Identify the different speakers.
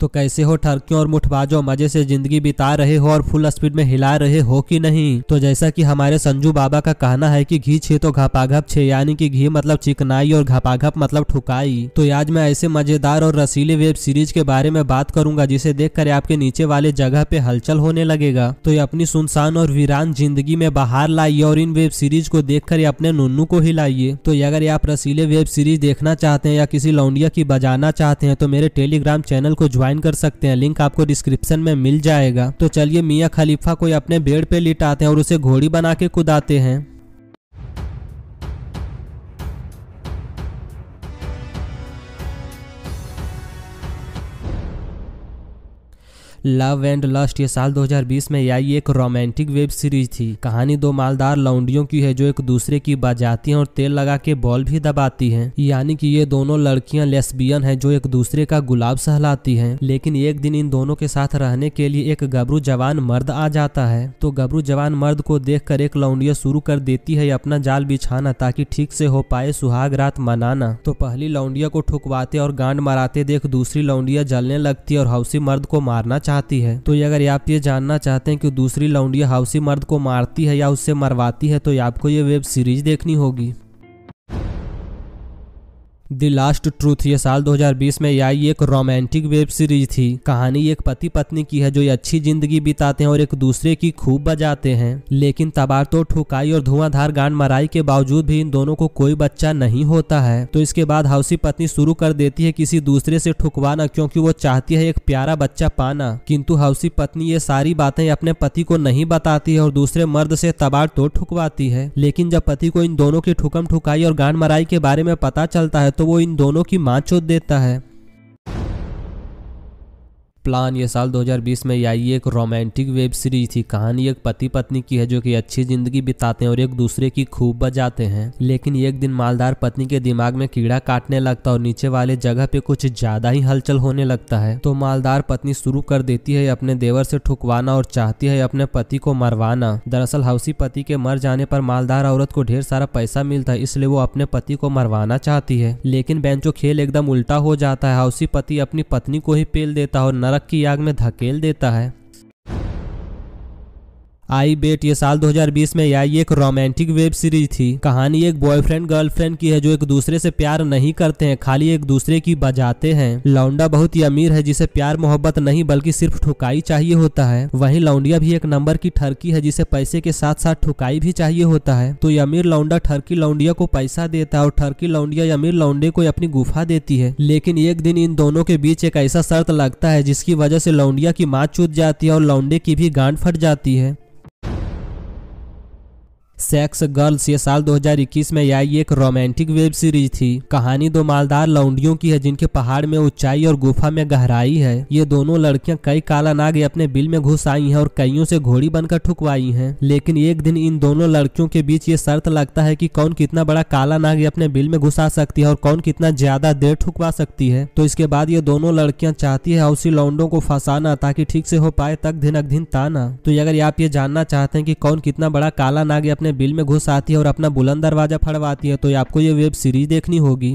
Speaker 1: तो कैसे हो ठरकियों और मुठबाजों मजे से जिंदगी बिता रहे हो और फुल स्पीड में हिला रहे हो कि नहीं तो जैसा कि हमारे संजू बाबा का कहना है कि घी छे तो घपाघप छे यानी कि घी मतलब चिकनाई और घपाघप मतलब ठुकाई तो आज मैं ऐसे मजेदार और रसीले वेब सीरीज के बारे में बात करूंगा जिसे कर आपके नीचे वाले जगह पे हलचल होने लगेगा तो ये अपनी सुनसान और वीरान जिंदगी में बाहर लाइए और इन वेब सीरीज को देख कर अपने नुन्नू को हिलाइए तो अगर आप रसीले वेब सीरीज देखना चाहते हैं या किसी लौंडिया की बजाना चाहते हैं तो मेरे टेलीग्राम चैनल को ज्वाइन ज्वाइन कर सकते हैं लिंक आपको डिस्क्रिप्शन में मिल जाएगा तो चलिए मियाँ खलीफा को अपने बेड पे लिटाते हैं और उसे घोड़ी बना के कुदाते हैं लव एंड लस्ट ये साल 2020 में आई एक रोमांटिक वेब सीरीज थी कहानी दो मालदार लौंडियों की है जो एक दूसरे की बजाती हैं और तेल लगा के बॉल भी दबाती हैं यानी कि ये दोनों लड़कियां लेस्बियन हैं जो एक दूसरे का गुलाब सहलाती हैं लेकिन एक दिन इन दोनों के साथ रहने के लिए एक गबरू जवान मर्द आ जाता है तो गबरू जवान मर्द को देख एक लौंडिया शुरू कर देती है अपना जाल बिछाना ताकि ठीक से हो पाए सुहाग रात मनाना तो पहली लौंडिया को ठुकवाते और गांड मराते देख दूसरी लौंडिया जलने लगती और हौसी मर्द को मारना चाहती चाहती है तो ये अगर आप ये जानना चाहते हैं कि दूसरी लौंडिया हाउसी मर्द को मारती है या उससे मरवाती है तो आपको ये वेब सीरीज देखनी होगी द लास्ट ट्रूथ ये साल 2020 में आई एक रोमांटिक वेब सीरीज थी कहानी एक पति पत्नी की है जो ये अच्छी जिंदगी बिताते हैं और एक दूसरे की खूब बजाते हैं लेकिन तबार तो ठुकाई और धुआंधार गांड मराई के बावजूद भी इन दोनों को कोई बच्चा नहीं होता है तो इसके बाद हाउसी पत्नी शुरू कर देती है किसी दूसरे से ठुकवाना क्योंकि वो चाहती है एक प्यारा बच्चा पाना किंतु हाउसी पत्नी ये सारी बातें अपने पति को नहीं बताती है और दूसरे मर्द से तबार तोड़ ठुकवाती है लेकिन जब पति को इन दोनों की ठुकम ठुकाई और गांड मराई के बारे में पता चलता है तो वो इन दोनों की माँ चोद देता है प्लान ये साल 2020 में आई एक रोमांटिक वेब सीरीज थी कहानी एक पति पत्नी की है जो कि अच्छी जिंदगी बिताते हैं और एक दूसरे की खूब बजाते हैं लेकिन एक दिन मालदार पत्नी के दिमाग में कीड़ा काटने लगता और नीचे वाले जगह पे कुछ ज्यादा ही हलचल होने लगता है तो मालदार पत्नी शुरू कर देती है अपने देवर से ठुकवाना और चाहती है अपने पति को मरवाना दरअसल हाउसी पति के मर जाने पर मालदार औरत को ढेर सारा पैसा मिलता है इसलिए वो अपने पति को मरवाना चाहती है लेकिन बेंचो खेल एकदम उल्टा हो जाता है हाउसी पति अपनी पत्नी को ही पेल देता है और नरक नरक की आग में धकेल देता है आई बेट ये साल 2020 में आई एक रोमांटिक वेब सीरीज थी कहानी एक बॉयफ्रेंड गर्लफ्रेंड की है जो एक दूसरे से प्यार नहीं करते हैं खाली एक दूसरे की बजाते हैं लौंडा बहुत ही अमीर है जिसे प्यार मोहब्बत नहीं बल्कि सिर्फ ठुकाई चाहिए होता है वहीं लौंडिया भी एक नंबर की ठरकी है जिसे पैसे के साथ साथ ठुकाई भी चाहिए होता है तो अमीर लौंडा ठरकी लौंडिया को पैसा देता है और ठरकी लौंडिया अमीर लौंडे को अपनी गुफा देती है लेकिन एक दिन इन दोनों के बीच एक ऐसा शर्त लगता है जिसकी वजह से लौंडिया की माँ चूत जाती है और लौंडे की भी गांड फट जाती है सेक्स गर्ल्स ये साल 2021 में आई एक रोमांटिक वेब सीरीज थी कहानी दो मालदार लौंडियों की है जिनके पहाड़ में ऊंचाई और गुफा में गहराई है ये दोनों लड़कियां कई काला नाग अपने बिल में घुस आई हैं और कईयों से घोड़ी बनकर ठुकवाई हैं लेकिन एक दिन इन दोनों लड़कियों के बीच ये शर्त लगता है कि कौन कितना बड़ा काला नाग अपने बिल में घुसा सकती है और कौन कितना ज्यादा देर ठुकवा सकती है तो इसके बाद ये दोनों लड़कियां चाहती है उसी लौंडो को फंसाना ताकि ठीक से हो पाए तक दिन दिन ताना तो अगर आप ये जानना चाहते हैं कि कौन कितना बड़ा काला नाग अपने अपने बिल में घुस आती है और अपना बुलंद दरवाजा फड़वाती है तो आपको ये वेब सीरीज देखनी होगी